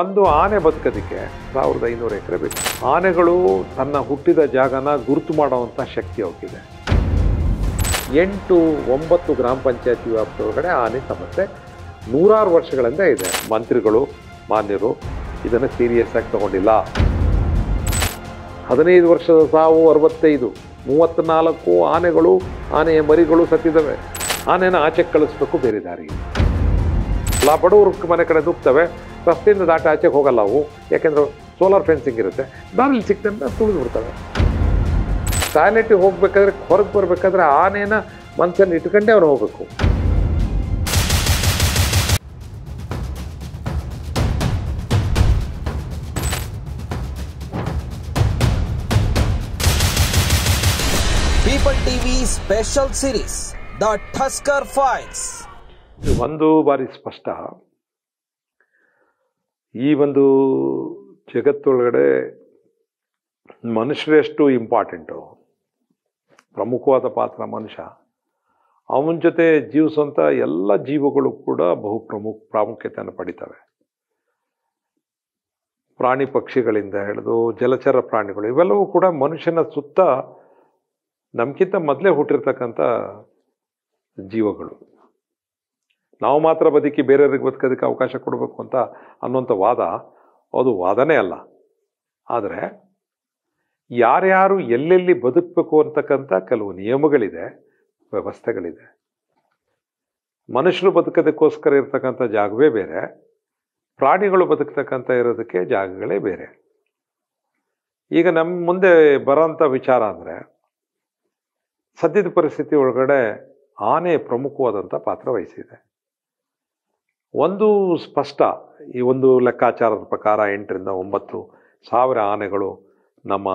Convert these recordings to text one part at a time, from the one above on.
ಒಂದು ಆನೆ ಬದುಕೋದಕ್ಕೆ ಸಾವಿರದ ಐನೂರು ಎಕರೆ ಬೇಕು ಆನೆಗಳು ತನ್ನ ಹುಟ್ಟಿದ ಜಾಗನ ಗುರುತು ಮಾಡೋವಂಥ ಶಕ್ತಿ ಅವಕ್ಕಿದೆ ಎಂಟು ಒಂಬತ್ತು ಗ್ರಾಮ ಪಂಚಾಯತಿ ವ್ಯಾಪ್ತಿಯೊಳಗಡೆ ಆನೆ ಸಮಸ್ಯೆ ನೂರಾರು ವರ್ಷಗಳಿಂದ ಇದೆ ಮಂತ್ರಿಗಳು ಮಾನ್ಯರು ಇದನ್ನು ಸೀರಿಯಸ್ ಆಗಿ ತಗೊಂಡಿಲ್ಲ ಹದಿನೈದು ವರ್ಷದ ಸಾವು ಅರವತ್ತೈದು ಮೂವತ್ತ್ನಾಲ್ಕು ಆನೆಗಳು ಆನೆಯ ಮರಿಗಳು ಸತ್ತಿದ್ದಾವೆ ಆನೆನ ಆಚೆ ಕಳಿಸ್ಬೇಕು ಬೇರೆ ದಾರಿ ಲಾ ಬಡವರು ಮನೆ ಕಡೆ ದುಕ್ತವೆ ರಸ್ತೆಯಿಂದ ದಾಟ ಆಚೆಗೆ ಹೋಗಲ್ಲ ಅವು ಯಾಕೆಂದ್ರೆ ಸೋಲಾರ್ ಫೆನ್ಸಿಂಗ್ ಇರುತ್ತೆ ದಾರಿಲಿ ಸಿಕ್ತಂತ ತುಳಿದು ಬಿಡ್ತವೆ ಟಾಯ್ಲೆಟ್ಗೆ ಹೋಗ್ಬೇಕಾದ್ರೆ ಹೊರಗೆ ಬರಬೇಕಾದ್ರೆ ಆನೇನ ಮನಸ್ಸನ್ನು ಇಟ್ಕೊಂಡೇ ಅವ್ರು ಹೋಗ್ಬೇಕು people TV special series the tusker files ಒಂದು ಬಾರಿ ಸ್ಪಷ್ಟ ಈ ಒಂದು ಜಗತ್ತೊಳಗಡೆ ಮನುಷ್ಯರೆಷ್ಟು ಇಂಪಾರ್ಟೆಂಟು ಪ್ರಮುಖವಾದ ಪಾತ್ರ ಮನುಷ್ಯ ಅವನ ಜೊತೆ ಜೀವಿಸುವಂಥ ಎಲ್ಲ ಜೀವಗಳು ಕೂಡ ಬಹು ಪ್ರಮುಖ ಪ್ರಾಮುಖ್ಯತೆಯನ್ನು ಪಡಿತವೆ ಪ್ರಾಣಿ ಪಕ್ಷಿಗಳಿಂದ ಹಿಡಿದು ಜಲಚರ ಪ್ರಾಣಿಗಳು ಇವೆಲ್ಲವೂ ಕೂಡ ಮನುಷ್ಯನ ಸುತ್ತ ನಮಗಿಂತ ಮೊದಲೇ ಹುಟ್ಟಿರ್ತಕ್ಕಂಥ ಜೀವಗಳು ನಾವು ಮಾತ್ರ ಬದುಕಿ ಬೇರೆಯವ್ರಿಗೆ ಬದುಕೋದಕ್ಕೆ ಅವಕಾಶ ಕೊಡಬೇಕು ಅಂತ ಅನ್ನೋಂಥ ವಾದ ಅದು ವಾದನೇ ಅಲ್ಲ ಆದರೆ ಯಾರ್ಯಾರು ಎಲ್ಲೆಲ್ಲಿ ಬದುಕಬೇಕು ಅಂತಕ್ಕಂಥ ಕೆಲವು ನಿಯಮಗಳಿದೆ ವ್ಯವಸ್ಥೆಗಳಿದೆ ಮನುಷ್ಯರು ಬದುಕೋದಕ್ಕೋಸ್ಕರ ಇರತಕ್ಕಂಥ ಜಾಗವೇ ಬೇರೆ ಪ್ರಾಣಿಗಳು ಬದುಕ್ತಕ್ಕಂಥ ಇರೋದಕ್ಕೆ ಜಾಗಗಳೇ ಬೇರೆ ಈಗ ನಮ್ಮ ಮುಂದೆ ಬರೋಂಥ ವಿಚಾರ ಅಂದರೆ ಸದ್ಯದ ಪರಿಸ್ಥಿತಿ ಒಳಗಡೆ ಆನೆ ಪ್ರಮುಖವಾದಂಥ ಪಾತ್ರ ವಹಿಸಿದೆ ಒಂದು ಸ್ಪಷ್ಟ ಈ ಒಂದು ಲೆಕ್ಕಾಚಾರದ ಪ್ರಕಾರ ಎಂಟರಿಂದ ಒಂಬತ್ತು ಸಾವಿರ ಆನೆಗಳು ನಮ್ಮ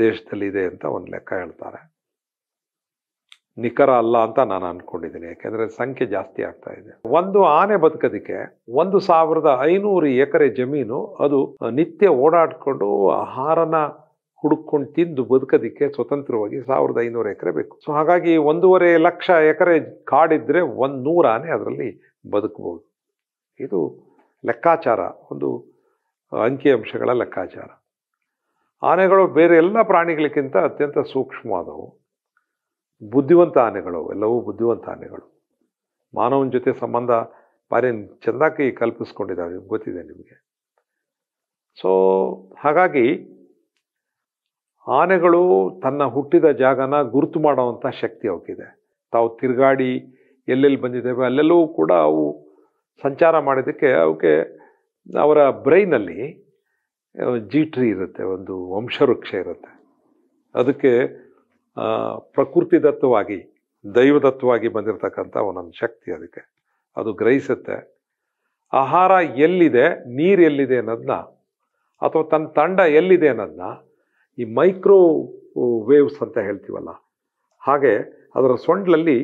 ದೇಶದಲ್ಲಿದೆ ಅಂತ ಒಂದು ಲೆಕ್ಕ ಹೇಳ್ತಾರೆ ನಿಖರ ಅಲ್ಲ ಅಂತ ನಾನು ಅಂದ್ಕೊಂಡಿದ್ದೀನಿ ಯಾಕೆಂದರೆ ಸಂಖ್ಯೆ ಜಾಸ್ತಿ ಆಗ್ತಾ ಇದೆ ಒಂದು ಆನೆ ಬದುಕೋದಕ್ಕೆ ಒಂದು ಸಾವಿರದ ಐನೂರು ಎಕರೆ ಜಮೀನು ಅದು ನಿತ್ಯ ಓಡಾಡ್ಕೊಂಡು ಆಹಾರನ ಹುಡುಕೊಂಡು ತಿಂದು ಬದುಕೋದಕ್ಕೆ ಸ್ವತಂತ್ರವಾಗಿ ಸಾವಿರದ ಐನೂರು ಎಕರೆ ಬೇಕು ಸೊ ಹಾಗಾಗಿ ಒಂದೂವರೆ ಲಕ್ಷ ಎಕರೆ ಕಾಡಿದ್ರೆ ಒಂದು ನೂರು ಆನೆ ಅದರಲ್ಲಿ ಬದುಕ್ಬೋದು ಇದು ಲೆಕ್ಕಾಚಾರ ಒಂದು ಅಂಕಿಅಂಶಗಳ ಲೆಕ್ಕಾಚಾರ ಆನೆಗಳು ಬೇರೆ ಎಲ್ಲ ಪ್ರಾಣಿಗಳಿಗಿಂತ ಅತ್ಯಂತ ಸೂಕ್ಷ್ಮವಾದವು ಬುದ್ಧಿವಂತ ಆನೆಗಳು ಎಲ್ಲವೂ ಬುದ್ಧಿವಂತ ಆನೆಗಳು ಮಾನವನ ಜೊತೆ ಸಂಬಂಧ ಭಾರಿ ಚೆಂದಾಕಿ ಕಲ್ಪಿಸ್ಕೊಂಡಿದ್ದಾವೆ ಗೊತ್ತಿದೆ ನಿಮಗೆ ಸೊ ಹಾಗಾಗಿ ಆನೆಗಳು ತನ್ನ ಹುಟ್ಟಿದ ಜಾಗನ ಗುರುತು ಮಾಡುವಂಥ ಶಕ್ತಿ ಅವಕ್ಕಿದೆ ತಾವು ತಿರುಗಾಡಿ ಎಲ್ಲೆಲ್ಲಿ ಬಂದಿದ್ದೇವೆ ಅಲ್ಲೆಲ್ಲೂ ಕೂಡ ಅವು ಸಂಚಾರ ಮಾಡಿದ್ದಕ್ಕೆ ಅವಕ್ಕೆ ಅವರ ಬ್ರೈನಲ್ಲಿ ಜೀಟ್ರಿ ಇರುತ್ತೆ ಒಂದು ವಂಶವೃಕ್ಷ ಇರುತ್ತೆ ಅದಕ್ಕೆ ಪ್ರಕೃತಿದತ್ತವಾಗಿ ದೈವದತ್ವವಾಗಿ ಬಂದಿರತಕ್ಕಂಥ ಒಂದೊಂದು ಶಕ್ತಿ ಅದಕ್ಕೆ ಅದು ಗ್ರಹಿಸುತ್ತೆ ಆಹಾರ ಎಲ್ಲಿದೆ ನೀರು ಎಲ್ಲಿದೆ ಅನ್ನೋದನ್ನ ಅಥವಾ ತನ್ನ ತಂಡ ಎಲ್ಲಿದೆ ಅನ್ನೋದನ್ನ ಈ ಮೈಕ್ರೋ ವೇವ್ಸ್ ಅಂತ ಹೇಳ್ತೀವಲ್ಲ ಹಾಗೆ ಅದರ ಸೊಂಡ್ಲಲ್ಲಿ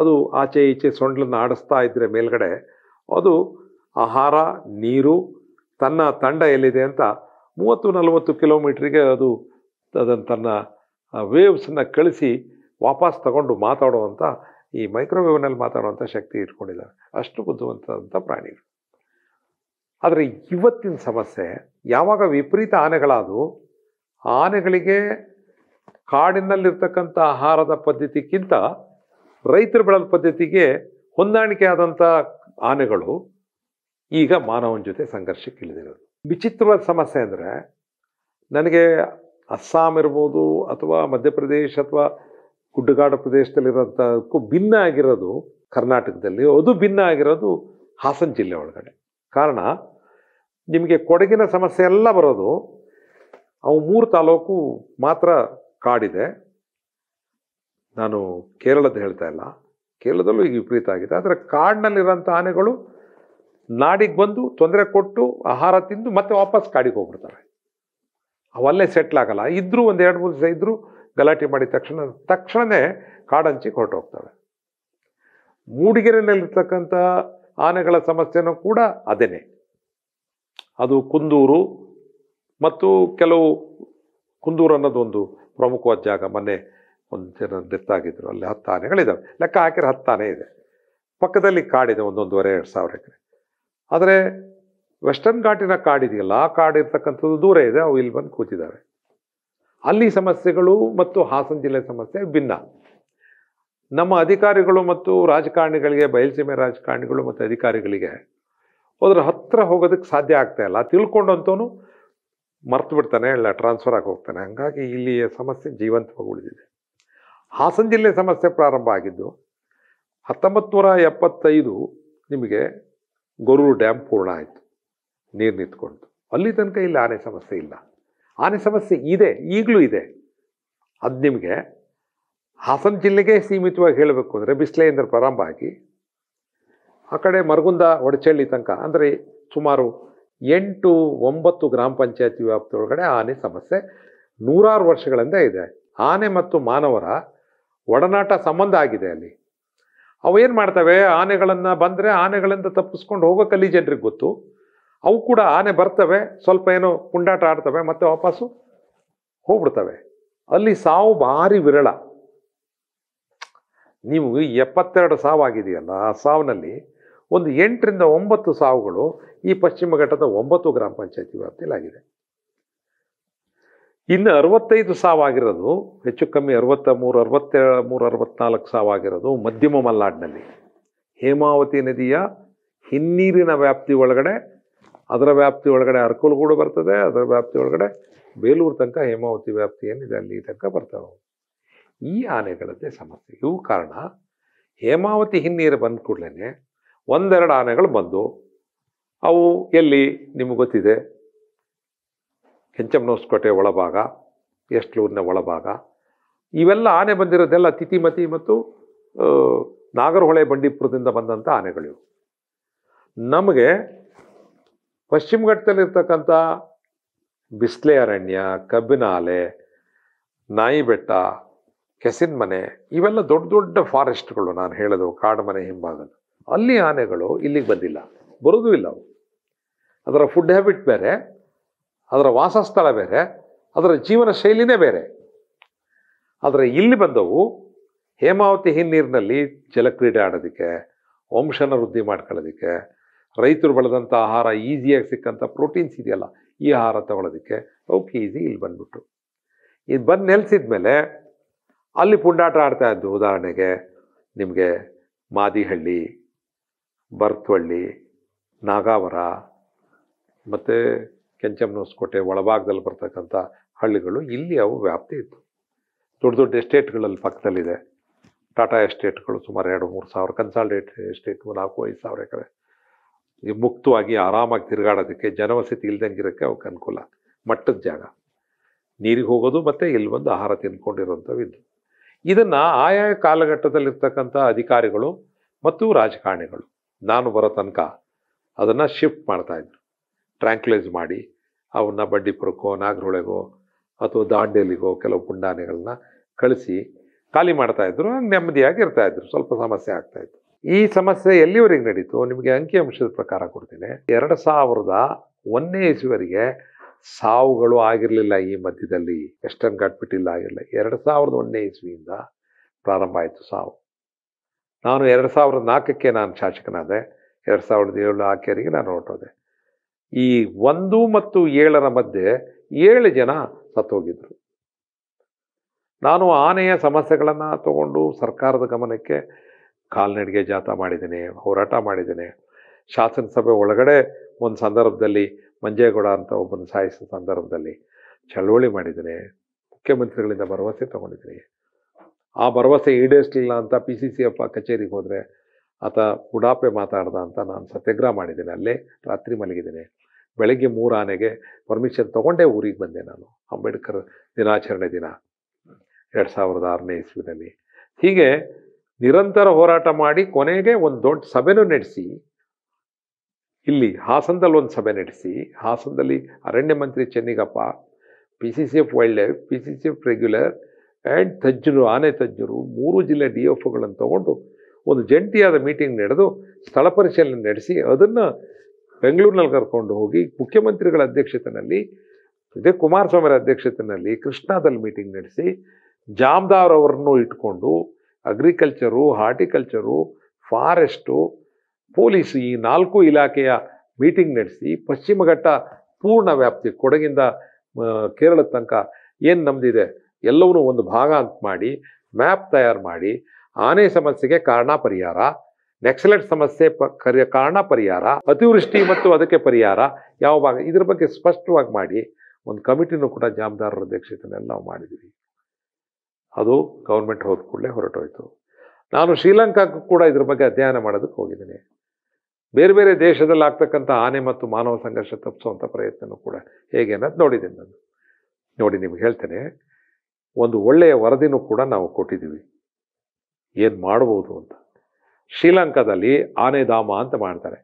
ಅದು ಆಚೆ ಈಚೆ ಸೊಂಡ್ಲನ್ನು ಆಡಿಸ್ತಾ ಇದ್ದರೆ ಮೇಲ್ಗಡೆ ಅದು ಆಹಾರ ನೀರು ತನ್ನ ತಂಡ ಎಲ್ಲಿದೆ ಅಂತ ಮೂವತ್ತು ನಲವತ್ತು ಕಿಲೋಮೀಟ್ರಿಗೆ ಅದು ಅದನ್ನು ತನ್ನ ವೇವ್ಸನ್ನು ಕಳಿಸಿ ವಾಪಸ್ ತಗೊಂಡು ಮಾತಾಡುವಂಥ ಈ ಮೈಕ್ರೋವೇವ್ನಲ್ಲಿ ಮಾತಾಡುವಂಥ ಶಕ್ತಿ ಇಟ್ಕೊಂಡಿದ್ದಾರೆ ಅಷ್ಟು ಬುದ್ಧಿವಂತದಂಥ ಪ್ರಾಣಿಗಳು ಆದರೆ ಇವತ್ತಿನ ಸಮಸ್ಯೆ ಯಾವಾಗ ವಿಪರೀತ ಆನೆಗಳಾದವು ಆನೆಗಳಿಗೆ ಕಾಡಿನಲ್ಲಿರ್ತಕ್ಕಂಥ ಆಹಾರದ ಪದ್ಧತಿಗಿಂತ ರೈತರು ಬೆಳೆದ ಪದ್ಧತಿಗೆ ಹೊಂದಾಣಿಕೆ ಆದಂಥ ಆನೆಗಳು ಈಗ ಮಾನವನ ಜೊತೆ ಸಂಘರ್ಷಕ್ಕೆ ಇಳಿದಿರೋದು ವಿಚಿತ್ರವಾದ ಸಮಸ್ಯೆ ಅಂದರೆ ನನಗೆ ಅಸ್ಸಾಂ ಇರ್ಬೋದು ಅಥವಾ ಮಧ್ಯಪ್ರದೇಶ ಅಥವಾ ಗುಡ್ಡಗಾಡು ಪ್ರದೇಶದಲ್ಲಿರೋಂಥಕ್ಕೂ ಭಿನ್ನ ಆಗಿರೋದು ಕರ್ನಾಟಕದಲ್ಲಿ ಅದು ಭಿನ್ನ ಆಗಿರೋದು ಹಾಸನ ಜಿಲ್ಲೆ ಒಳಗಡೆ ಕಾರಣ ನಿಮಗೆ ಕೊಡಗಿನ ಸಮಸ್ಯೆ ಎಲ್ಲ ಬರೋದು ಅವು ಮೂರು ತಾಲೂಕು ಮಾತ್ರ ಕಾಡಿದೆ ನಾನು ಕೇರಳದ ಹೇಳ್ತಾ ಇಲ್ಲ ಕೇರಳದಲ್ಲೂ ಈಗ ವಿಪರೀತ ಆಗಿದೆ ಆದರೆ ಕಾಡಿನಲ್ಲಿರೋಂಥ ಆನೆಗಳು ನಾಡಿಗೆ ಬಂದು ತೊಂದರೆ ಕೊಟ್ಟು ಆಹಾರ ತಿಂದು ಮತ್ತೆ ವಾಪಸ್ ಕಾಡಿಗೆ ಹೋಗ್ಬಿಡ್ತಾರೆ ಅವಲ್ಲೇ ಸೆಟ್ಲ್ ಆಗಲ್ಲ ಇದ್ದರೂ ಒಂದು ಎರಡು ಮೂರು ದಿವಸ ಇದ್ದರೂ ಗಲಾಟೆ ಮಾಡಿದ ತಕ್ಷಣ ತಕ್ಷಣವೇ ಕಾಡಂಚಿಗೆ ಹೊರಟೋಗ್ತವೆ ಮೂಡಿಗೆರೆಯಲ್ಲಿರ್ತಕ್ಕಂಥ ಆನೆಗಳ ಸಮಸ್ಯೆನೂ ಕೂಡ ಅದೇನೆ ಅದು ಕುಂದೂರು ಮತ್ತು ಕೆಲವು ಕುಂದೂರು ಅನ್ನೋದೊಂದು ಪ್ರಮುಖವಾದ ಜಾಗ ಮೊನ್ನೆ ಒಂದು ಜನ ಡೆತ್ ಅಲ್ಲಿ ಹತ್ತು ಆನೆಗಳಿದ್ದಾವೆ ಲೆಕ್ಕ ಹಾಕಿದ್ರೆ ಹತ್ತು ಆನೆ ಇದೆ ಪಕ್ಕದಲ್ಲಿ ಕಾಡಿದೆ ಒಂದೊಂದುವರೆ ಎರಡು ಸಾವಿರ ಎಕರೆ ಆದರೆ ವೆಸ್ಟರ್ನ್ ಘಾಟಿನ ಕಾಡಿದೆಯಲ್ಲ ಆ ಕಾಡಿರ್ತಕ್ಕಂಥದ್ದು ದೂರ ಇದೆ ಅವು ಇಲ್ಲಿ ಬಂದು ಕೂತಿದ್ದಾವೆ ಅಲ್ಲಿ ಸಮಸ್ಯೆಗಳು ಮತ್ತು ಹಾಸನ ಜಿಲ್ಲೆ ಸಮಸ್ಯೆ ಭಿನ್ನ ನಮ್ಮ ಅಧಿಕಾರಿಗಳು ಮತ್ತು ರಾಜಕಾರಣಿಗಳಿಗೆ ಬಯಲುಸೀಮೆ ರಾಜಕಾರಣಿಗಳು ಮತ್ತು ಅಧಿಕಾರಿಗಳಿಗೆ ಅದ್ರ ಹತ್ತಿರ ಹೋಗೋದಕ್ಕೆ ಸಾಧ್ಯ ಆಗ್ತಾ ಇಲ್ಲ ತಿಳ್ಕೊಂಡಂತೂ ಮರ್ತು ಬಿಡ್ತಾನೆ ಇಲ್ಲ ಟ್ರಾನ್ಸ್ಫರ್ ಆಗಿ ಹೋಗ್ತಾನೆ ಹಾಗಾಗಿ ಇಲ್ಲಿಯ ಸಮಸ್ಯೆ ಜೀವಂತವಾಗಿ ಉಳಿದಿದೆ ಹಾಸನ ಜಿಲ್ಲೆ ಸಮಸ್ಯೆ ಪ್ರಾರಂಭ ಆಗಿದ್ದು ಹತ್ತೊಂಬತ್ತು ನೂರ ಎಪ್ಪತ್ತೈದು ನಿಮಗೆ ಗೊರೂರು ಡ್ಯಾಮ್ ಪೂರ್ಣ ಆಯಿತು ನೀರು ನಿಂತ್ಕೊಂಡು ಅಲ್ಲಿ ತನಕ ಇಲ್ಲಿ ಆನೆ ಸಮಸ್ಯೆ ಇಲ್ಲ ಆನೆ ಸಮಸ್ಯೆ ಇದೆ ಈಗಲೂ ಇದೆ ಅದು ನಿಮಗೆ ಹಾಸನ ಜಿಲ್ಲೆಗೆ ಸೀಮಿತವಾಗಿ ಹೇಳಬೇಕು ಅಂದರೆ ಬಿಸ್ಲೆಯಿಂದ ಪ್ರಾರಂಭ ಆಗಿ ಆ ಕಡೆ ಮರಗುಂದ ಒಡಚಳ್ಳಿ ತನಕ ಅಂದರೆ ಸುಮಾರು ಎಂಟು ಒಂಬತ್ತು ಗ್ರಾಮ ಪಂಚಾಯತಿ ವ್ಯಾಪ್ತಿಯೊಳಗಡೆ ಆನೆ ಸಮಸ್ಯೆ ನೂರಾರು ವರ್ಷಗಳಿಂದ ಇದೆ ಆನೆ ಮತ್ತು ಮಾನವರ ಒಡನಾಟ ಸಂಬಂಧ ಆಗಿದೆ ಅಲ್ಲಿ ಅವು ಏನು ಮಾಡ್ತವೆ ಆನೆಗಳನ್ನು ಬಂದರೆ ಆನೆಗಳಿಂದ ತಪ್ಪಿಸ್ಕೊಂಡು ಹೋಗೋ ಜನರಿಗೆ ಗೊತ್ತು ಅವು ಕೂಡ ಆನೆ ಬರ್ತವೆ ಸ್ವಲ್ಪ ಏನೋ ಪುಂಡಾಟ ಆಡ್ತವೆ ಮತ್ತೆ ವಾಪಸ್ಸು ಹೋಗ್ಬಿಡ್ತವೆ ಅಲ್ಲಿ ಸಾವು ಭಾರಿ ವಿರಳ ನೀವು ಎಪ್ಪತ್ತೆರಡು ಆ ಸಾವಿನಲ್ಲಿ ಒಂದು ಎಂಟರಿಂದ ಒಂಬತ್ತು ಸಾವುಗಳು ಈ ಪಶ್ಚಿಮ ಘಟ್ಟದ ಒಂಬತ್ತು ಗ್ರಾಮ ಪಂಚಾಯತಿ ವ್ಯಾಪ್ತಿಯಲ್ಲಾಗಿದೆ ಇನ್ನು ಅರವತ್ತೈದು ಸಾವಾಗಿರೋದು ಹೆಚ್ಚು ಕಮ್ಮಿ ಅರವತ್ತ ಮೂರು ಅರವತ್ತೇಳು ಮೂರು ಅರವತ್ನಾಲ್ಕು ಸಾವಾಗಿರೋದು ಮಧ್ಯಮ ಮಲ್ನಾಡಿನಲ್ಲಿ ಹೇಮಾವತಿ ನದಿಯ ಹಿನ್ನೀರಿನ ವ್ಯಾಪ್ತಿ ಒಳಗಡೆ ಅದರ ವ್ಯಾಪ್ತಿ ಒಳಗಡೆ ಕೂಡ ಬರ್ತದೆ ಅದರ ವ್ಯಾಪ್ತಿ ಒಳಗಡೆ ಬೇಲೂರು ತನಕ ಹೇಮಾವತಿ ವ್ಯಾಪ್ತಿ ಏನಿದೆ ಅಲ್ಲಿ ತನಕ ಬರ್ತವೆ ಈ ಆನೆಗಳದ್ದೇ ಸಮಸ್ಯೆ ಇವು ಕಾರಣ ಹೇಮಾವತಿ ಹಿನ್ನೀರು ಬಂದ ಕೂಡಲೇ ಒಂದೆರಡು ಆನೆಗಳು ಬಂದು ಅವು ಎಲ್ಲಿ ನಿಮಗೆ ಗೊತ್ತಿದೆ ಕೆಂಚಮ್ಮನೋಸ್ ಕೋಟೆ ಒಳಭಾಗ ಎಸ್ಟ್ಲೂರಿನ ಒಳಭಾಗ ಇವೆಲ್ಲ ಆನೆ ಬಂದಿರೋದೆಲ್ಲ ತಿತಿಮತಿ ಮತ್ತು ನಾಗರಹೊಳೆ ಬಂಡೀಪುರದಿಂದ ಬಂದಂಥ ಆನೆಗಳಿವು ನಮಗೆ ಪಶ್ಚಿಮ ಘಟ್ಟದಲ್ಲಿರ್ತಕ್ಕಂಥ ಬಿಸ್ಲೆ ಅರಣ್ಯ ಕಬ್ಬಿನ ಆಲೆ ನಾಯಿ ಬೆಟ್ಟ ಕೆಸಿನ ಮನೆ ಇವೆಲ್ಲ ದೊಡ್ಡ ದೊಡ್ಡ ಫಾರೆಸ್ಟ್ಗಳು ನಾನು ಹೇಳೋದು ಕಾಡು ಮನೆ ಹಿಂಭಾಗದ ಅಲ್ಲಿ ಆನೆಗಳು ಇಲ್ಲಿಗೆ ಬಂದಿಲ್ಲ ಬರೋದೂ ಇಲ್ಲ ಅವು ಅದರ ಫುಡ್ ಹ್ಯಾಬಿಟ್ ಬೇರೆ ಅದರ ವಾಸಸ್ಥಳ ಬೇರೆ ಅದರ ಜೀವನ ಶೈಲಿನೇ ಬೇರೆ ಆದರೆ ಇಲ್ಲಿ ಬಂದವು ಹೇಮಾವತಿ ಹಿನ್ನೀರಿನಲ್ಲಿ ಜಲಕ್ರೀಡೆ ಆಡೋದಕ್ಕೆ ವಂಶನ ವೃದ್ಧಿ ಮಾಡ್ಕೊಳ್ಳೋದಕ್ಕೆ ರೈತರು ಬೆಳೆದಂಥ ಆಹಾರ ಈಸಿಯಾಗಿ ಸಿಕ್ಕಂಥ ಪ್ರೋಟೀನ್ಸ್ ಇದೆಯಲ್ಲ ಈ ಆಹಾರ ತೊಗೊಳೋದಕ್ಕೆ ಅವಕ್ಕೆ ಈಸಿ ಇಲ್ಲಿ ಬಂದ್ಬಿಟ್ಟು ಇದು ಬಂದು ನೆಲೆಸಿದ ಮೇಲೆ ಅಲ್ಲಿ ಪುಂಡಾಟ ಆಡ್ತಾ ಇದ್ದು ಉದಾಹರಣೆಗೆ ನಿಮಗೆ ಮಾದಿಹಳ್ಳಿ ಬರ್ತವಳ್ಳಿ ನಾಗಾವರ ಮತ್ತು ಹೊಸಕೋಟೆ ಒಳಭಾಗದಲ್ಲಿ ಬರ್ತಕ್ಕಂಥ ಹಳ್ಳಿಗಳು ಇಲ್ಲಿ ಅವು ವ್ಯಾಪ್ತಿ ಇತ್ತು ದೊಡ್ಡ ದೊಡ್ಡ ಎಸ್ಟೇಟ್ಗಳಲ್ಲಿ ಪಕ್ಕದಲ್ಲಿದೆ ಟಾಟಾ ಎಸ್ಟೇಟ್ಗಳು ಸುಮಾರು ಎರಡು ಮೂರು ಸಾವಿರ ಕನ್ಸಾಲ್ಟೇಟ್ ಎಸ್ಟೇಟ್ ನಾಲ್ಕು ಐದು ಸಾವಿರ ಎಕರೆ ಮುಕ್ತವಾಗಿ ಆರಾಮಾಗಿ ತಿರುಗಾಡೋದಕ್ಕೆ ಜನವಸತಿ ಇಲ್ದಂಗಿರೋಕ್ಕೆ ಅವಕ್ಕೆ ಅನುಕೂಲ ಮಟ್ಟದ ಜಾಗ ನೀರಿಗೆ ಹೋಗೋದು ಮತ್ತು ಇಲ್ಲಿ ಬಂದು ಆಹಾರ ಇದ್ದು ಇದನ್ನು ಆಯಾ ಕಾಲಘಟ್ಟದಲ್ಲಿರ್ತಕ್ಕಂಥ ಅಧಿಕಾರಿಗಳು ಮತ್ತು ರಾಜಕಾರಣಿಗಳು ನಾನು ಬರೋ ತನಕ ಅದನ್ನು ಶಿಫ್ಟ್ ಮಾಡ್ತಾಯಿದ್ರು ಟ್ರ್ಯಾಂಕ್ಲೈಸ್ ಮಾಡಿ ಅವನ್ನ ಬಡ್ಡಿಪುರಕ್ಕೋ ನಾಗರಹೊಳೆಗೋ ಅಥವಾ ದಾಂಡೇಲಿಗೋ ಕೆಲವು ಪುಂಡಾನೆಗಳನ್ನ ಕಳಿಸಿ ಖಾಲಿ ಮಾಡ್ತಾಯಿದ್ರು ನೆಮ್ಮದಿಯಾಗಿ ಇರ್ತಾಯಿದ್ರು ಸ್ವಲ್ಪ ಸಮಸ್ಯೆ ಆಗ್ತಾಯಿತ್ತು ಈ ಸಮಸ್ಯೆ ಎಲ್ಲಿವರೆಗೆ ನಡೀತು ನಿಮಗೆ ಅಂಕಿಅಂಶದ ಪ್ರಕಾರ ಕೊಡ್ತೀನಿ ಎರಡು ಸಾವಿರದ ಒಂದನೇ ಇಸುವರೆಗೆ ಸಾವುಗಳು ಆಗಿರಲಿಲ್ಲ ಈ ಮಧ್ಯದಲ್ಲಿ ಎಷ್ಟನ್ನು ಕಟ್ಬಿಟ್ಟಿಲ್ಲ ಆಗಿರಲಿಲ್ಲ ಎರಡು ಸಾವಿರದ ಒಂದನೇ ಇಸ್ವಿಯಿಂದ ಪ್ರಾರಂಭ ಆಯಿತು ಸಾವು ನಾನು ಎರಡು ಸಾವಿರದ ನಾಲ್ಕಕ್ಕೆ ನಾನು ಶಾಸಕನಾದೆ ಎರಡು ಸಾವಿರದ ಏಳು ಆಕೆಯರಿಗೆ ನಾನು ಹೊರಟೋದೆ ಈ ಒಂದು ಮತ್ತು ಏಳರ ಮಧ್ಯೆ ಏಳು ಜನ ಸತ್ತೋಗಿದ್ರು ನಾನು ಆನೆಯ ಸಮಸ್ಯೆಗಳನ್ನು ತಗೊಂಡು ಸರ್ಕಾರದ ಗಮನಕ್ಕೆ ಕಾಲ್ನಡಿಗೆ ಜಾಥಾ ಮಾಡಿದ್ದೀನಿ ಹೋರಾಟ ಮಾಡಿದ್ದೀನಿ ಶಾಸನಸಭೆ ಒಳಗಡೆ ಒಂದು ಸಂದರ್ಭದಲ್ಲಿ ಮಂಜೇಗೌಡ ಅಂತ ಒಬ್ಬನ ಸಾಯಿಸಿದ ಸಂದರ್ಭದಲ್ಲಿ ಚಳುವಳಿ ಮಾಡಿದ್ದೀನಿ ಮುಖ್ಯಮಂತ್ರಿಗಳಿಂದ ಭರವಸೆ ತೊಗೊಂಡಿದ್ದೀನಿ ಆ ಭರವಸೆ ಈಡೇರಿಸಲಿಲ್ಲ ಅಂತ ಪಿ ಸಿ ಸಿ ಎಫ್ ಕಚೇರಿಗೆ ಹೋದರೆ ಆತ ಉಡಾಪೆ ಮಾತಾಡ್ದ ಅಂತ ನಾನು ಸತ್ಯಾಗ್ರಹ ಮಾಡಿದ್ದೀನಿ ಅಲ್ಲೇ ರಾತ್ರಿ ಮಲಗಿದ್ದೀನಿ ಬೆಳಗ್ಗೆ ಮೂರು ಆನೆಗೆ ಪರ್ಮಿಷನ್ ತೊಗೊಂಡೇ ಊರಿಗೆ ಬಂದೆ ನಾನು ಅಂಬೇಡ್ಕರ್ ದಿನಾಚರಣೆ ದಿನ ಎರಡು ಸಾವಿರದ ಆರನೇ ಇಸ್ವಿನಲ್ಲಿ ಹೀಗೆ ನಿರಂತರ ಹೋರಾಟ ಮಾಡಿ ಕೊನೆಗೆ ಒಂದು ದೊಡ್ಡ ಸಭೆನೂ ನಡೆಸಿ ಇಲ್ಲಿ ಹಾಸನದಲ್ಲಿ ಒಂದು ಸಭೆ ನಡೆಸಿ ಹಾಸನದಲ್ಲಿ ಅರಣ್ಯ ಮಂತ್ರಿ Chennigappa P C C F wildlife P C C F regular and ತಜ್ಜರು ಆನೆ ತಜ್ಜರು ಮೂರು ಜಿಲ್ಲೆ ಡಿ ಎಫ್ಗಳನ್ನು ತಗೊಂಡು ಒಂದು ಜಂಟಿಯಾದ ಮೀಟಿಂಗ್ ನಡೆದು ಸ್ಥಳ ಪರಿಶೀಲನೆ ನಡೆಸಿ ಅದನ್ನು ಬೆಂಗಳೂರಿನಲ್ಲಿ ಕರ್ಕೊಂಡು ಹೋಗಿ ಮುಖ್ಯಮಂತ್ರಿಗಳ ಅಧ್ಯಕ್ಷತೆಯಲ್ಲಿ ಇದೇ ಕುಮಾರಸ್ವಾಮಿರ ಅಧ್ಯಕ್ಷತೆಯಲ್ಲಿ ಕೃಷ್ಣಾದಲ್ಲಿ ಮೀಟಿಂಗ್ ನಡೆಸಿ ಜಾಮ್ದಾರ್ ಅವರನ್ನು ಇಟ್ಕೊಂಡು ಅಗ್ರಿಕಲ್ಚರು ಹಾರ್ಟಿಕಲ್ಚರು ಫಾರೆಸ್ಟು ಪೊಲೀಸ್ ಈ ನಾಲ್ಕು ಇಲಾಖೆಯ ಮೀಟಿಂಗ್ ನಡೆಸಿ ಪಶ್ಚಿಮ ಘಟ್ಟ ಪೂರ್ಣ ವ್ಯಾಪ್ತಿ ಕೊಡಗಿಂದ ಕೇರಳದ ತನಕ ಏನು ನಮ್ಮದಿದೆ ಎಲ್ಲವನ್ನೂ ಒಂದು ಭಾಗ ಅಂತ ಮಾಡಿ ಮ್ಯಾಪ್ ತಯಾರು ಮಾಡಿ ಆನೆ ಸಮಸ್ಯೆಗೆ ಕಾರಣ ಪರಿಹಾರ ನೆಕ್ಸಲೆಟ್ ಸಮಸ್ಯೆ ಕಾರಣ ಪರಿಹಾರ ಅತಿವೃಷ್ಟಿ ಮತ್ತು ಅದಕ್ಕೆ ಪರಿಹಾರ ಯಾವ ಭಾಗ ಇದ್ರ ಬಗ್ಗೆ ಸ್ಪಷ್ಟವಾಗಿ ಮಾಡಿ ಒಂದು ಕಮಿಟಿನೂ ಕೂಡ ಜವಾಬ್ದಾರರ ಅಧ್ಯಕ್ಷತೆಯಲ್ಲಿ ನಾವು ಮಾಡಿದ್ದೀವಿ ಅದು ಗೌರ್ಮೆಂಟ್ ಹೋದ ಕೂಡಲೇ ಹೊರಟೋಯ್ತು ನಾನು ಶ್ರೀಲಂಕಾಕ್ಕೂ ಕೂಡ ಇದ್ರ ಬಗ್ಗೆ ಅಧ್ಯಯನ ಮಾಡೋದಕ್ಕೆ ಹೋಗಿದ್ದೀನಿ ಬೇರೆ ಬೇರೆ ದೇಶದಲ್ಲಿ ಆಗ್ತಕ್ಕಂಥ ಆನೆ ಮತ್ತು ಮಾನವ ಸಂಘರ್ಷ ತಪ್ಪಿಸುವಂಥ ಪ್ರಯತ್ನನೂ ಕೂಡ ಹೇಗೆ ಅನ್ನೋದು ನೋಡಿದ್ದೀನಿ ನಾನು ನೋಡಿ ನಿಮ್ಗೆ ಹೇಳ್ತೇನೆ ಒಂದು ಒಳ್ಳೆಯ ವರದಿನೂ ಕೂಡ ನಾವು ಕೊಟ್ಟಿದ್ದೀವಿ ಏನು ಮಾಡ್ಬೋದು ಅಂತ ಶ್ರೀಲಂಕಾದಲ್ಲಿ ಆನೆ ಧಾಮ ಅಂತ ಮಾಡ್ತಾರೆ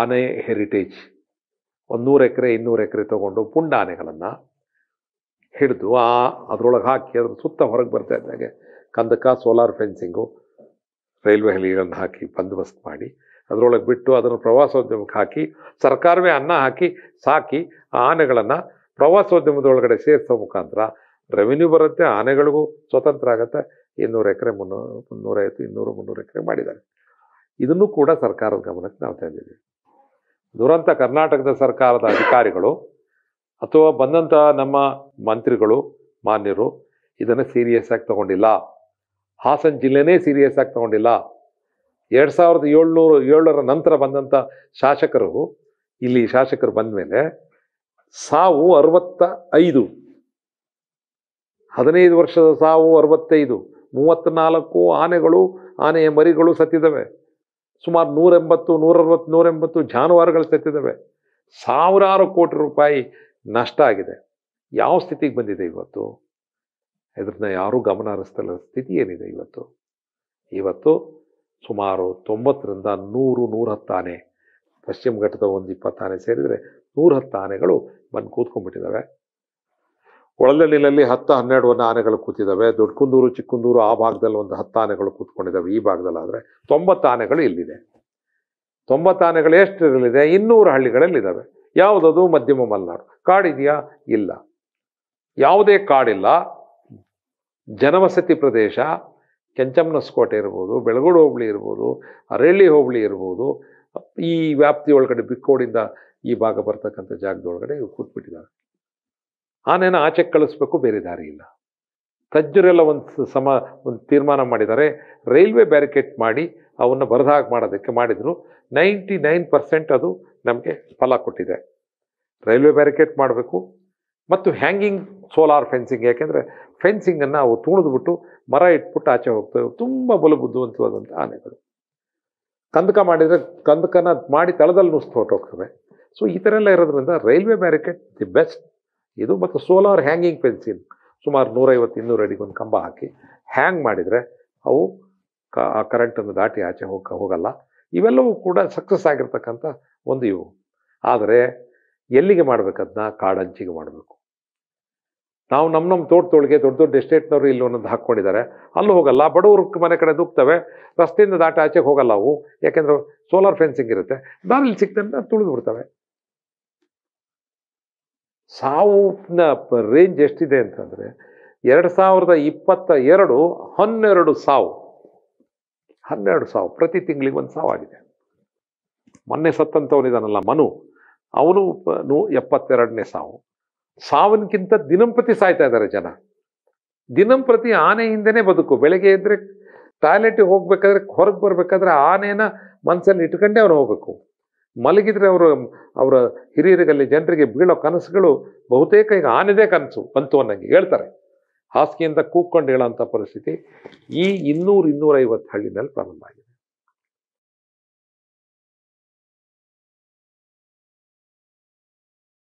ಆನೆ ಹೆರಿಟೇಜ್ ಒಂದು ನೂರು ಎಕರೆ ಇನ್ನೂರು ಎಕರೆ ತೊಗೊಂಡು ಪುಂಡ ಆನೆಗಳನ್ನು ಹಿಡಿದು ಆ ಅದರೊಳಗೆ ಹಾಕಿ ಅದ್ರ ಸುತ್ತ ಹೊರಗೆ ಬರ್ತಾ ಇದ್ದಾಗೆ ಕಂದಕ ಸೋಲಾರ್ ಫೆನ್ಸಿಂಗು ರೈಲ್ವೆ ಹಲಿಗಳನ್ನು ಹಾಕಿ ಬಂದೋಬಸ್ತ್ ಮಾಡಿ ಅದರೊಳಗೆ ಬಿಟ್ಟು ಅದನ್ನು ಪ್ರವಾಸೋದ್ಯಮಕ್ಕೆ ಹಾಕಿ ಸರ್ಕಾರವೇ ಅನ್ನ ಹಾಕಿ ಸಾಕಿ ಆ ಆನೆಗಳನ್ನು ಪ್ರವಾಸೋದ್ಯಮದೊಳಗಡೆ ಸೇರಿಸೋ ಮುಖಾಂತರ ರೆವಿನ್ಯೂ ಬರುತ್ತೆ ಆನೆಗಳಿಗೂ ಸ್ವತಂತ್ರ ಆಗುತ್ತೆ ಇನ್ನೂರು ಎಕರೆ ಮುನ್ನೂರು ಐವತ್ತು ಇನ್ನೂರು ಮುನ್ನೂರು ಎಕರೆ ಮಾಡಿದ್ದಾರೆ ಇದನ್ನು ಕೂಡ ಸರ್ಕಾರದ ಗಮನಕ್ಕೆ ನಾವು ತಂದಿದ್ದೀವಿ ದುರಂತ ಕರ್ನಾಟಕದ ಸರ್ಕಾರದ ಅಧಿಕಾರಿಗಳು ಅಥವಾ ಬಂದಂಥ ನಮ್ಮ ಮಂತ್ರಿಗಳು ಮಾನ್ಯರು ಇದನ್ನು ಸೀರಿಯಸ್ ಆಗಿ ತಗೊಂಡಿಲ್ಲ ಹಾಸನ ಜಿಲ್ಲೆನೇ ಸೀರಿಯಸ್ ಆಗಿ ತಗೊಂಡಿಲ್ಲ ಎರಡು ಸಾವಿರದ ಏಳ್ನೂರು ಏಳರ ನಂತರ ಬಂದಂಥ ಶಾಸಕರು ಇಲ್ಲಿ ಶಾಸಕರು ಬಂದ ಮೇಲೆ ಸಾವು ಅರವತ್ತ ಐದು ಹದಿನೈದು ವರ್ಷದ ಸಾವು ಅರವತ್ತೈದು ಮೂವತ್ತ್ನಾಲ್ಕು ಆನೆಗಳು ಆನೆಯ ಮರಿಗಳು ಸತ್ತಿದ್ದಾವೆ ಸುಮಾರು ನೂರೆಂಬತ್ತು ನೂರರವತ್ತು ನೂರೆಂಬತ್ತು ಜಾನುವಾರುಗಳು ಸತ್ತಿದ್ದಾವೆ ಸಾವಿರಾರು ಕೋಟಿ ರೂಪಾಯಿ ನಷ್ಟ ಆಗಿದೆ ಯಾವ ಸ್ಥಿತಿಗೆ ಬಂದಿದೆ ಇವತ್ತು ಇದ್ರನ್ನ ಯಾರೂ ಗಮನ ಹರಿಸ್ತಿಲ್ಲ ಸ್ಥಿತಿ ಏನಿದೆ ಇವತ್ತು ಇವತ್ತು ಸುಮಾರು ತೊಂಬತ್ತರಿಂದ ನೂರು ನೂರ ಹತ್ತು ಆನೆ ಪಶ್ಚಿಮ ಘಟ್ಟದ ಒಂದು ಇಪ್ಪತ್ತು ಆನೆ ಸೇರಿದರೆ ನೂರ ಹತ್ತು ಆನೆಗಳು ಬಂದು ಕೂತ್ಕೊಂಡ್ಬಿಟ್ಟಿದ್ದಾವೆ ಒಳಲಳ್ಳಿಲಲ್ಲಿ ಹತ್ತು ಹನ್ನೆರಡು ಒಂದು ಆನೆಗಳು ಕೂತಿದ್ದಾವೆ ದೊಡ್ಡಕುಂದೂರು ಚಿಕ್ಕಂದೂರು ಆ ಭಾಗದಲ್ಲಿ ಒಂದು ಹತ್ತು ಆನೆಗಳು ಕೂತ್ಕೊಂಡಿದ್ದಾವೆ ಈ ಭಾಗದಲ್ಲಾದರೆ ತೊಂಬತ್ತು ಆನೆಗಳು ಇಲ್ಲಿದೆ ತೊಂಬತ್ತು ಆನೆಗಳು ಇರಲಿದೆ ಇನ್ನೂರು ಹಳ್ಳಿಗಳಲ್ಲಿದ್ದಾವೆ ಯಾವುದದು ಮಧ್ಯಮ ಮಲೆನಾಡು ಕಾಡಿದೆಯಾ ಇಲ್ಲ ಯಾವುದೇ ಕಾಡಿಲ್ಲ ಜನವಸತಿ ಪ್ರದೇಶ ಕೆಂಚಮ್ಮನಸ್ಕೋಟೆ ಇರ್ಬೋದು ಬೆಳಗೋಡು ಹೋಬಳಿ ಇರ್ಬೋದು ಅರಳ್ಳಿ ಹೋಬಳಿ ಇರ್ಬೋದು ಈ ವ್ಯಾಪ್ತಿ ಒಳಗಡೆ ಬಿಕ್ಕೋಡಿಂದ ಈ ಭಾಗ ಬರ್ತಕ್ಕಂಥ ಜಾಗದೊಳಗಡೆ ಇವು ಕೂತ್ಬಿಟ್ಟಿದ್ದಾರೆ ಆನೆಯನ್ನು ಆಚೆ ಕಳಿಸ್ಬೇಕು ಬೇರೆ ದಾರಿ ಇಲ್ಲ ತಜ್ಜರೆಲ್ಲ ಒಂದು ಸಮ ಒಂದು ತೀರ್ಮಾನ ಮಾಡಿದ್ದಾರೆ ರೈಲ್ವೆ ಬ್ಯಾರಿಕೇಟ್ ಮಾಡಿ ಅವನ್ನು ಬರದಾಗ ಮಾಡೋದಕ್ಕೆ ಮಾಡಿದರು ನೈಂಟಿ ನೈನ್ ಪರ್ಸೆಂಟ್ ಅದು ನಮಗೆ ಫಲ ಕೊಟ್ಟಿದೆ ರೈಲ್ವೆ ಬ್ಯಾರಿಕೇಟ್ ಮಾಡಬೇಕು ಮತ್ತು ಹ್ಯಾಂಗಿಂಗ್ ಸೋಲಾರ್ ಫೆನ್ಸಿಂಗ್ ಯಾಕೆಂದರೆ ಫೆನ್ಸಿಂಗನ್ನು ಅವು ತುಣಿದ್ಬಿಟ್ಟು ಮರ ಇಟ್ಬಿಟ್ಟು ಆಚೆ ಹೋಗ್ತವೆ ತುಂಬ ಬಲು ಬುದ್ಧಿವಂತವಾದಂಥ ಆನೆಗಳು ಕಂದಕ ಮಾಡಿದರೆ ಕಂದಕನ ಮಾಡಿ ತಳದಲ್ಲಿ ನುಸ್ತು ಹೊರಟೋಗ್ತವೆ ಸೊ ಈ ಥರ ಎಲ್ಲ ಇರೋದ್ರಿಂದ ರೈಲ್ವೆ ಬ್ಯಾರಿಕೇಡ್ ದಿ ಬೆಸ್ಟ್ ಇದು ಮತ್ತು ಸೋಲಾರ್ ಹ್ಯಾಂಗಿಂಗ್ ಪೆನ್ಸಿಲ್ ಸುಮಾರು ನೂರೈವತ್ತು ಇನ್ನೂರು ಅಡಿಗೆ ಒಂದು ಕಂಬ ಹಾಕಿ ಹ್ಯಾಂಗ್ ಮಾಡಿದರೆ ಅವು ಕ ಕರೆಂಟನ್ನು ದಾಟಿ ಆಚೆ ಹೋಗ ಹೋಗಲ್ಲ ಇವೆಲ್ಲವೂ ಕೂಡ ಸಕ್ಸಸ್ ಆಗಿರ್ತಕ್ಕಂಥ ಒಂದು ಇವು ಆದರೆ ಎಲ್ಲಿಗೆ ಮಾಡಬೇಕದನ್ನ ಕಾಡಂಚಿಗೆ ಮಾಡಬೇಕು ನಾವು ನಮ್ಮ ನಮ್ಮ ತೋಟ ತೋಳಿಗೆ ದೊಡ್ಡ ದೊಡ್ಡ ಎಸ್ಟೇಟ್ನವರು ಇಲ್ಲಿ ಒಂದೊಂದು ಹಾಕ್ಕೊಂಡಿದ್ದಾರೆ ಅಲ್ಲೂ ಹೋಗಲ್ಲ ಬಡವರು ಮನೆ ಕಡೆ ದುಗ್ತವೆ ರಸ್ತೆಯಿಂದ ದಾಟಿ ಆಚೆಗೆ ಹೋಗಲ್ಲ ಅವು ಯಾಕೆಂದ್ರೆ ಸೋಲಾರ್ ಫೆನ್ಸಿಂಗ್ ಇರುತ್ತೆ ಸಿಗ್ತದೆ ಸಿಕ್ತಂತ ತುಳಿದು ಬಿಡ್ತವೆ ಸಾವುನ ರೇಂಜ್ ಎಷ್ಟಿದೆ ಅಂತಂದರೆ ಎರಡು ಸಾವಿರದ ಇಪ್ಪತ್ತ ಎರಡು ಹನ್ನೆರಡು ಸಾವು ಹನ್ನೆರಡು ಸಾವು ಪ್ರತಿ ತಿಂಗಳಿಗೆ ಒಂದು ಸಾವು ಆಗಿದೆ ಮೊನ್ನೆ ಸತ್ತಂಥವನಿದಾನಲ್ಲ ಮನು ಅವನು ನೂ ಎಪ್ಪತ್ತೆರಡನೇ ಸಾವು ಸಾವಿನಕ್ಕಿಂತ ದಿನಂಪ್ರತಿ ಸಾಯ್ತಾ ಇದ್ದಾರೆ ಜನ ದಿನಂಪ್ರತಿ ಆನೆ ಹಿಂದೆನೇ ಬದುಕು ಬೆಳಗ್ಗೆ ಇದ್ದರೆ ಟಾಯ್ಲೆಟಿಗೆ ಹೋಗಬೇಕಾದ್ರೆ ಹೊರಗೆ ಬರಬೇಕಾದ್ರೆ ಆನೆನ ಮನಸ್ಸಲ್ಲಿ ಇಟ್ಕೊಂಡೇ ಅವನು ಹೋಗಬೇಕು ಮಲಗಿದರೆ ಅವರು ಅವರ ಹಿರಿಯರಿಗಲ್ಲಿ ಜನರಿಗೆ ಬೀಳೋ ಕನಸುಗಳು ಬಹುತೇಕ ಈಗ ಆನೆದೇ ಕನಸು ಬಂತು ಅನ್ನಂಗೆ ಹೇಳ್ತಾರೆ ಹಾಸಿಗೆಯಿಂದ ಕೂಗ್ಕೊಂಡು ಹೇಳೋಂಥ ಪರಿಸ್ಥಿತಿ ಈ ಇನ್ನೂರು ಇನ್ನೂರೈವತ್ತು ಹಳ್ಳಿನಲ್ಲಿ ಪ್ರಾರಂಭ ಆಗಿದೆ